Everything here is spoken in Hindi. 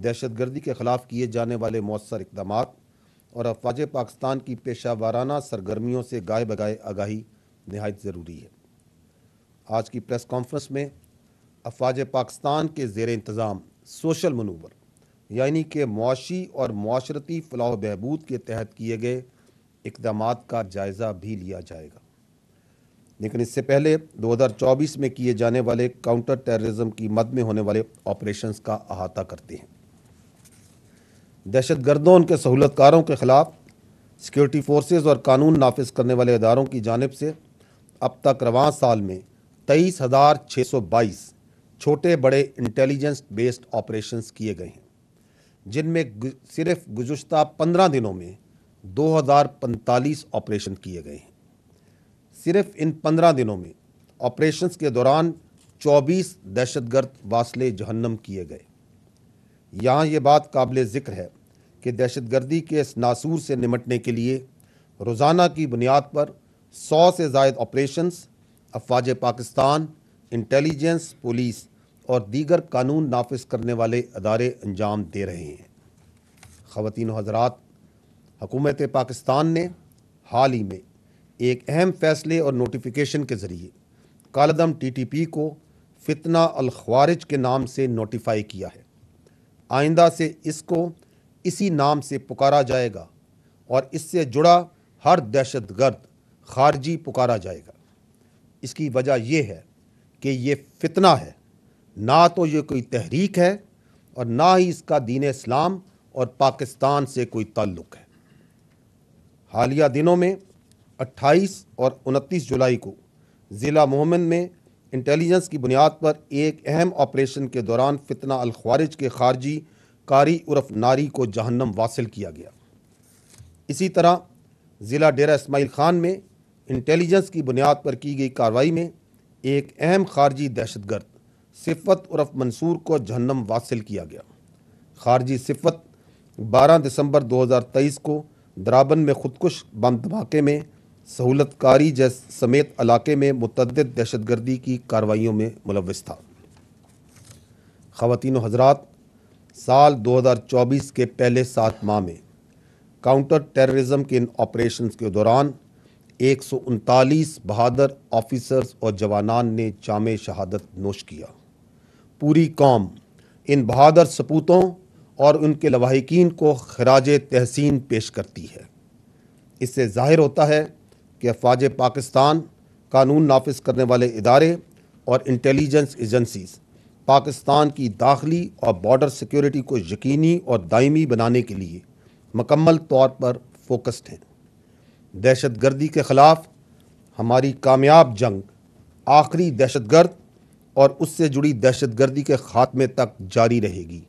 दहशतगर्दी के खिलाफ किए जाने वाले मौसर इकदाम और अफवाज पाकिस्तान की पेशा वाराना सरगर्मियों से गाय बगाए आगाही नहायत ज़रूरी है आज की प्रेस कॉन्फ्रेंस में अफवाज पाकिस्तान के जेर इंतज़ाम सोशल मनूवर यानी कि मुशी और माशरती फलाह बहबूद के तहत किए गए इकदाम का जायज़ा भी लिया जाएगा लेकिन इससे पहले 2024 में किए जाने वाले काउंटर टेररिज्म की मद में होने वाले ऑपरेशंस का अहाता करते हैं दहशत गर्दों उनके सहूलतकारों के ख़िलाफ़ सिक्योरिटी फोर्सेज और कानून नाफिज करने वाले इदारों की जानब से अब तक रवान साल में तेईस हज़ार छः सौ बाईस छोटे बड़े इंटेलिजेंस बेस्ड ऑपरेशन किए गए हैं जिनमें सिर्फ गुज्त पंद्रह दिनों में दो हज़ार पैंतालीस ऑपरेशन किए गए हैं सिर्फ इन पंद्रह दिनों में ऑपरेशंस के दौरान चौबीस दहशतगर्द वासले जहन्नम किए गए यहाँ ये बात काबिल ज़िक्र है कि दहशतगर्दी के इस नासूर से निमटने के लिए रोज़ाना की बुनियाद पर सौ से जायद ऑपरेशंस अफवाज पाकिस्तान इंटेलिजेंस पुलिस और दीगर कानून नाफिस करने वाले अदारे अंजाम दे रहे हैं ख़वान हजरात हकूमत पाकिस्तान ने हाल ही में एक अहम फैसले और नोटिफिकेशन के ज़रिए कालदम टी टी पी को फितना अलख्वारिज के नाम से नोटिफाई किया है आइंदा से इसको इसी नाम से पुकारा जाएगा और इससे जुड़ा हर दहशत गर्द खारजी पुकारा जाएगा इसकी वजह यह है कि ये फितना है ना तो ये कोई तहरीक है और ना ही इसका दीन इस्लाम और पाकिस्तान से कोई ताल्लुक है हालिया दिनों में 28 और 29 जुलाई को ज़िला मोहम्मद में इंटेलिजेंस की बुनियाद पर एक अहम ऑपरेशन के दौरान फितना अलखारिज के खारजी कारी उर्फ नारी को जहन्नम वासिल किया गया इसी तरह ज़िला डेरा इसमाइल खान में इंटेलिजेंस की बुनियाद पर की गई कार्रवाई में एक अहम खारजी दहशतगर्द सिफत उर्फ मंसूर को जहन्नम वासिल किया गया खारजी सिफत 12 दिसंबर 2023 को द्राबन में खुदकुश बम धमाके में सहूलतकारी जैस समेत इलाके में मतद दहशतगर्दी की कार्रवाई में मुलव था खातिन हजरात साल 2024 के पहले सात माह में काउंटर टेररिज्म के इन ऑपरेशन के दौरान एक बहादुर ऑफिसर्स और जवानान ने जाम शहादत नोश किया पूरी कौम इन बहादुर सपूतों और उनके लवाहकिन को खराज तहसीन पेश करती है इससे जाहिर होता है कि अफवाज पाकिस्तान कानून नाफिज करने वाले इदारे और इंटेलिजेंस एजेंसीज़ पाकिस्तान की दाखिली और बॉर्डर सिक्योरिटी को यकीनी और दायमी बनाने के लिए मकम्मल तौर पर फोकस्ड हैं दहशत गर्दी के ख़िलाफ़ हमारी कामयाब जंग आखिरी दहशतगर्द और उससे जुड़ी दहशतगर्दी के ख़ात्मे तक जारी रहेगी